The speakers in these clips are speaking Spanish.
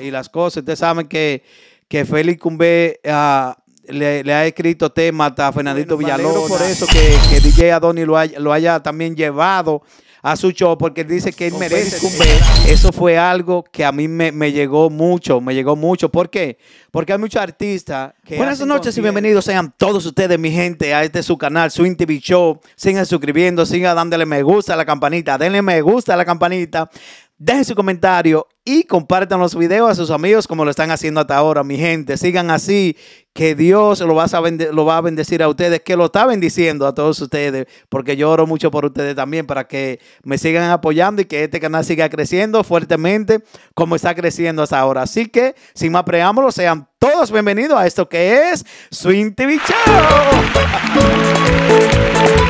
y las cosas. Ustedes saben que, que Félix Cumbé ah, le, ha escrito temas a Fernandito Villalobos. por eso que, DJ Adoni lo, haya, también llevado a su show porque él dice que él merece Cumbe. Eso fue algo que a mí me, me, llegó mucho, me llegó mucho. ¿Por qué? Porque hay muchos artistas Buenas noches y bienvenidos sean todos ustedes, mi gente, a este su canal, su TV Show. Sigan suscribiendo, sigan dándole me gusta a la campanita, denle me gusta a la campanita, Dejen su comentario y compartan los videos a sus amigos como lo están haciendo hasta ahora, mi gente. Sigan así, que Dios lo va, a bendecir a ustedes, que lo está bendiciendo a todos ustedes, porque yo oro mucho por ustedes también, para que me sigan apoyando y que este canal siga creciendo fuertemente como está creciendo hasta ahora. Así que, sin más preámbulos, sean todos bienvenidos a esto que es Swing TV Show.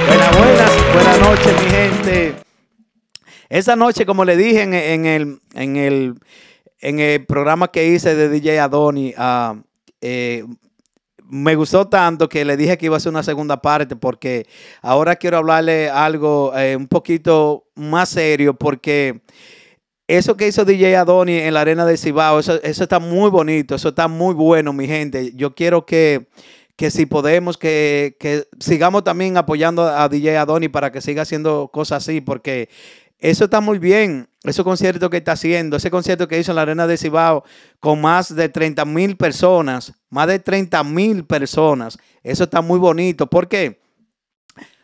buenas, buenas, buenas noches, mi gente. Esa noche, como le dije en, el, en, el, en el programa que hice de DJ Adoni, ah, eh, me gustó tanto que le dije que iba a hacer una segunda parte porque ahora quiero hablarle algo eh, un poquito más serio porque eso que hizo DJ Adoni en la arena de Cibao, eso, eso, está muy bonito, eso está muy bueno, mi gente. Yo quiero que, si podemos, que, que, sigamos también apoyando a DJ Adoni para que siga haciendo cosas así porque eso está muy bien. Ese concierto que está haciendo, ese concierto que hizo en la Arena de Cibao con más de 30 mil personas, más de 30 mil personas. Eso está muy bonito. ¿Por qué?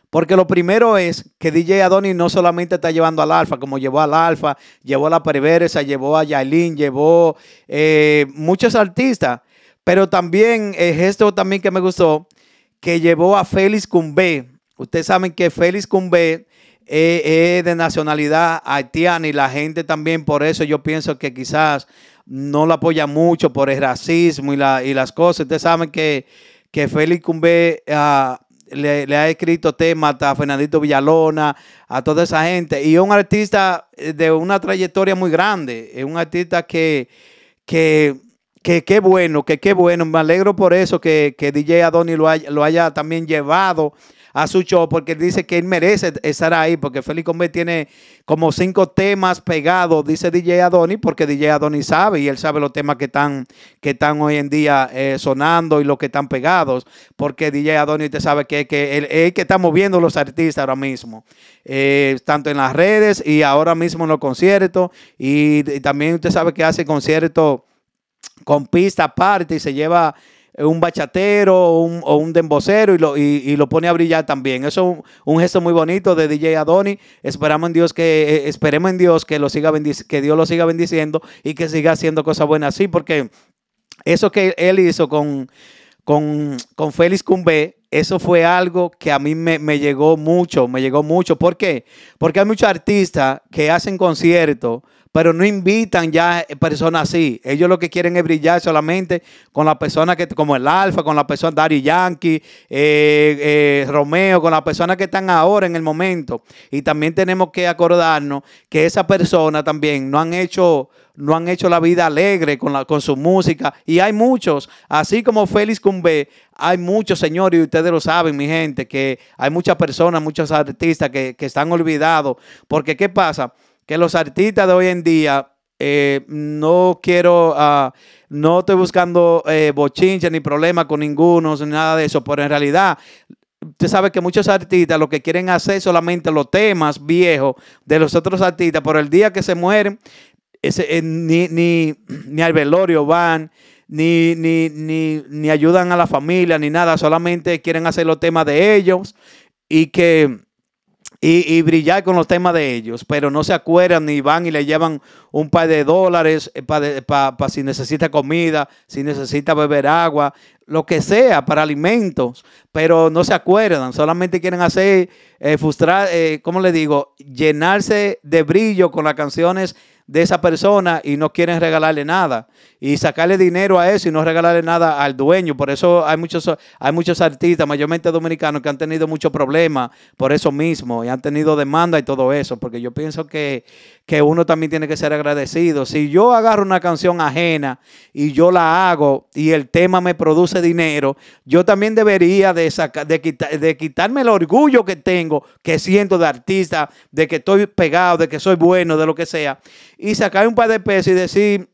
Porque lo primero es que DJ Adonis no solamente está llevando al Alfa, como llevó al Alfa, llevó a la Perversa, llevó a Yailin, llevó eh, muchos artistas. Pero también, es eh, esto también que me gustó, que llevó a Félix Cumbe. Ustedes saben que Félix Cumbe es de nacionalidad haitiana y la gente también por eso yo pienso que quizás no la apoya mucho por el racismo y, las cosas. Ustedes saben que, que Félix Cumbe ah, le, ha escrito temas a Fernandito Villalona, a toda esa gente. Y un artista eh, de una trayectoria muy grande, es un artista que que qué bueno, que qué bueno. Me alegro por eso que, que DJ Adonis lo haya, lo haya también llevado a su show porque dice que él merece estar ahí porque Félix Gómez tiene como cinco temas pegados, dice DJ Adoni, porque DJ Adoni sabe y él sabe los temas que están, que están hoy en día eh, sonando y los que están pegados, porque DJ Adoni te sabe que, que él, que está moviendo los artistas ahora mismo, eh, tanto en las redes y ahora mismo en los conciertos y, y también usted sabe que hace conciertos con pista aparte y se lleva eh, un bachatero o un, dembocero y lo, y, lo pone a brillar también. Eso es un, gesto muy bonito de DJ Adoni. Esperamos en Dios que, eh, eh, esperemos en Dios que, lo siga que Dios lo siga bendiciendo y que siga haciendo cosas buenas así, porque eso que él hizo con, con, Félix Cumbé, eso fue algo que a mí me, me, llegó mucho, me llegó mucho. ¿Por qué? Porque hay muchos artistas que hacen conciertos pero no invitan ya eh, personas así. Ellos lo que quieren es brillar solamente con las personas que, como el Alfa, con la persona Dari Yankee, eh, eh, Romeo, con las personas que están ahora en el momento. Y también tenemos que acordarnos que esa persona también no han hecho no han hecho la vida alegre con, con su música. Y hay muchos, así como Félix Cumbe. hay muchos, señores, y ustedes lo saben, mi gente, que hay muchas personas, muchos artistas que, que están olvidados. Porque, ¿qué pasa? que los artistas de hoy en día, eh, no quiero, ah, no estoy buscando eh, bochinches, bochincha ni problema con ninguno, ni nada de eso, pero en realidad usted sabe que muchos artistas lo que quieren hacer solamente los temas viejos de los otros artistas, por el día que se mueren, eh, ni, ni, al velorio van, ni, ni, ni, ni ayudan a la familia, ni nada, solamente quieren hacer los temas de ellos y que y, brillar con los temas de ellos, pero no se acuerdan ni van y le llevan un par de dólares eh, para pa, si necesita comida, si necesita beber agua, lo que sea, para alimentos, pero no se acuerdan, solamente quieren hacer, eh, frustrar, eh, ¿cómo le digo? Llenarse de brillo con las canciones de esa persona y no quieren regalarle nada y sacarle dinero a eso y no regalarle nada al dueño. Por eso hay muchos, hay muchos artistas, mayormente dominicanos, que han tenido muchos problemas por eso mismo y han tenido demanda y todo eso, porque yo pienso que, uno también tiene que ser agradecido. Si yo agarro una canción ajena y yo la hago y el tema me produce dinero, yo también debería de, de, de quitarme el orgullo que tengo, que siento de artista, de que estoy pegado, de que soy bueno, de lo que sea, y sacar un par de pesos y decir,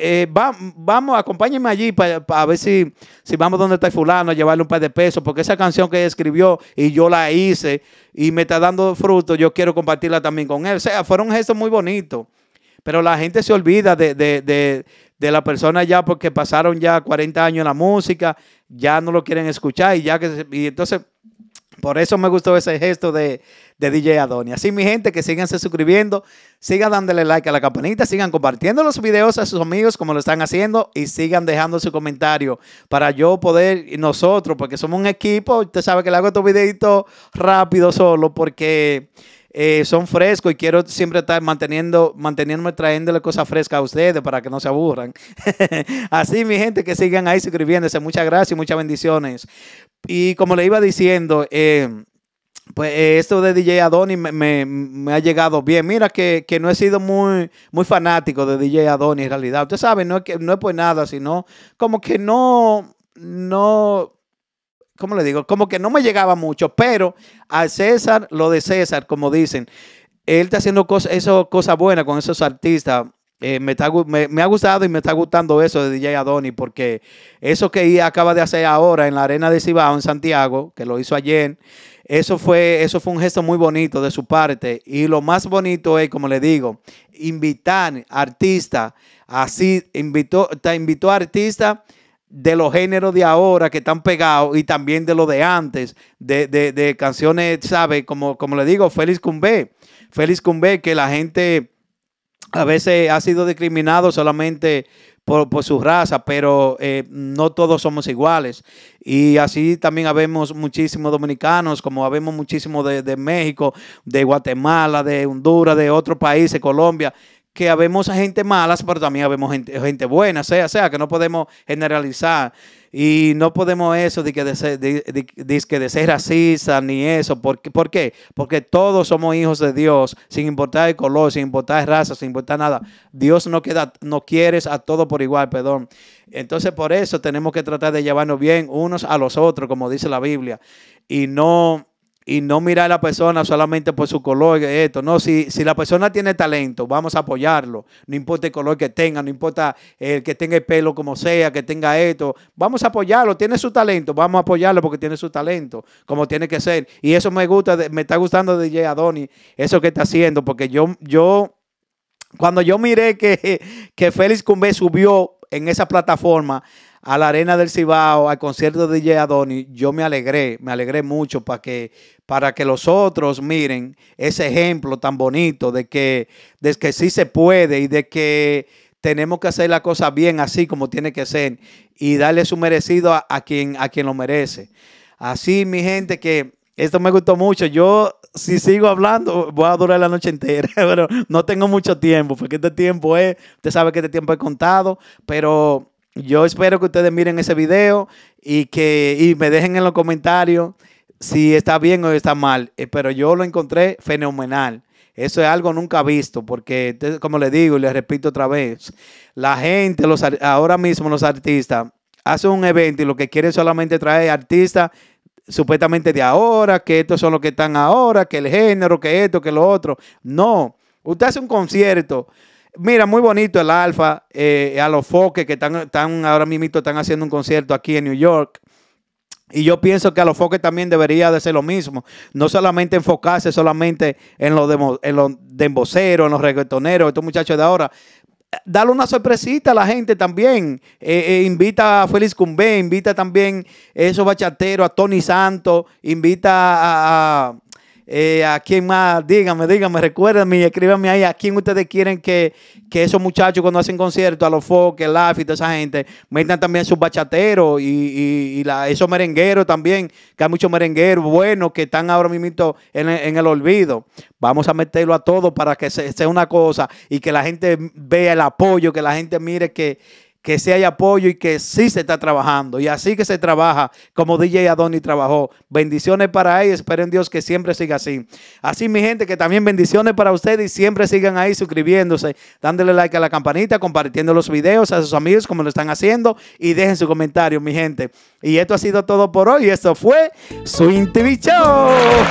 eh, vamos, acompáñenme allí para ver si, si vamos donde está fulano a llevarle un par de pesos, porque esa canción que escribió y yo la hice y me está dando fruto, yo quiero compartirla también con él. O sea, fueron gestos muy bonitos, pero la gente se olvida de, la persona ya porque pasaron ya 40 años en la música, ya no lo quieren escuchar y ya que... Y entonces por eso me gustó ese gesto de, de DJ Adoni. Así, mi gente, que sigan suscribiendo, sigan dándole like a la campanita, sigan compartiendo los videos a sus amigos como lo están haciendo y sigan dejando su comentario para yo poder, y nosotros, porque somos un equipo, usted sabe que le hago estos videitos rápido solo porque eh, son frescos y quiero siempre estar manteniendo, manteniéndome trayéndole cosas frescas a ustedes para que no se aburran. Así, mi gente, que sigan ahí suscribiéndose. Muchas gracias y muchas bendiciones. Y como le iba diciendo, eh, pues eh, esto de DJ Adonis me, ha llegado bien. Mira que, no he sido muy, muy fanático de DJ Adonis en realidad. Usted sabe, no es, que, no pues nada, sino como que no, no, ¿cómo le digo? Como que no me llegaba mucho, pero a César, lo de César, como dicen, él está haciendo cosas, eso, cosas buenas con esos artistas. Eh, me, ha gustado y me está gustando eso de DJ Adoni, porque eso que ella acaba de hacer ahora en la Arena de Cibao, en Santiago, que lo hizo ayer, eso fue, eso fue un gesto muy bonito de su parte. Y lo más bonito es, como le digo, invitar artistas, así invitó, te invitó a artistas de los géneros de ahora que están pegados y también de lo de antes, de, de, canciones, ¿sabe? Como, como le digo, Félix cumbe Félix cumbe que la gente a veces ha sido discriminado solamente por, su raza, pero eh, no todos somos iguales. Y así también habemos muchísimos dominicanos, como habemos muchísimos de, México, de Guatemala, de Honduras, de otros países, Colombia, que habemos gente malas, pero también habemos gente, gente buena, sea, sea, que no podemos generalizar. Y no podemos eso de que de ser, racista ni eso. ¿Por qué? ¿Por qué? Porque todos somos hijos de Dios, sin importar el color, sin importar raza, sin importar nada. Dios no, queda, no quieres a todos por igual, perdón. Entonces por eso tenemos que tratar de llevarnos bien unos a los otros, como dice la Biblia. Y no y no mirar a la persona solamente por su color, esto, no, si, si la persona tiene talento, vamos a apoyarlo, no importa el color que tenga, no importa el que tenga el pelo como sea, que tenga esto, vamos a apoyarlo, tiene su talento, vamos a apoyarlo porque tiene su talento, como tiene que ser. Y eso me gusta, me está gustando de DJ Adoni, eso que está haciendo, porque yo, yo, cuando yo miré que, que Félix Cumbe subió en esa plataforma, a la Arena del Cibao, al concierto de DJ Adoni, yo me alegré, me alegré mucho para que, para que los otros miren ese ejemplo tan bonito de que, de que sí se puede y de que tenemos que hacer la cosa bien así como tiene que ser y darle su merecido a, quien, a quien lo merece. Así, mi gente, que esto me gustó mucho. Yo, si sigo hablando, voy a durar la noche entera, pero no tengo mucho tiempo, porque este tiempo es, usted sabe que este tiempo he contado, pero yo espero que ustedes miren ese video y que me dejen en los comentarios si está bien o está mal. Eh, pero yo lo encontré fenomenal. Eso es algo nunca visto, porque como les digo y les repito otra vez, la gente, los, ahora mismo los artistas, hacen un evento y lo que quieren solamente traer artistas supuestamente de ahora, que estos son los que están ahora, que el género, que esto, que lo otro. No, usted hace un concierto mira, muy bonito el Alfa, eh, a los Foques que están, están ahora mismo están haciendo un concierto aquí en New York. Y yo pienso que a los foques también debería de ser lo mismo. No solamente enfocarse solamente en los, de en los demboceros, en los reggaetoneros, estos muchachos de ahora. Dale una sorpresita a la gente también. Eh, eh, invita a Félix Cumbe, invita también a esos bachateros, a Tony Santos, invita a eh, ¿A quién más? Díganme, díganme, recuérdenme y escríbanme ahí a quién ustedes quieren que, que esos muchachos cuando hacen concierto, a los Fox, el y toda esa gente, metan también sus bachateros y, la, esos merengueros también, que hay muchos merengueros buenos que están ahora mismo en, en el olvido. Vamos a meterlo a todos para que sea una cosa y que la gente vea el apoyo, que la gente mire que que sí hay apoyo y que sí se está trabajando. Y así que se trabaja, como DJ Adonis trabajó. Bendiciones para ahí, esperen Dios que siempre siga así. Así, mi gente, que también bendiciones para ustedes y siempre sigan ahí suscribiéndose, dándole like a la campanita, compartiendo los videos a sus amigos como lo están haciendo y dejen su comentario, mi gente. Y esto ha sido todo por hoy. Esto fue su TV Show.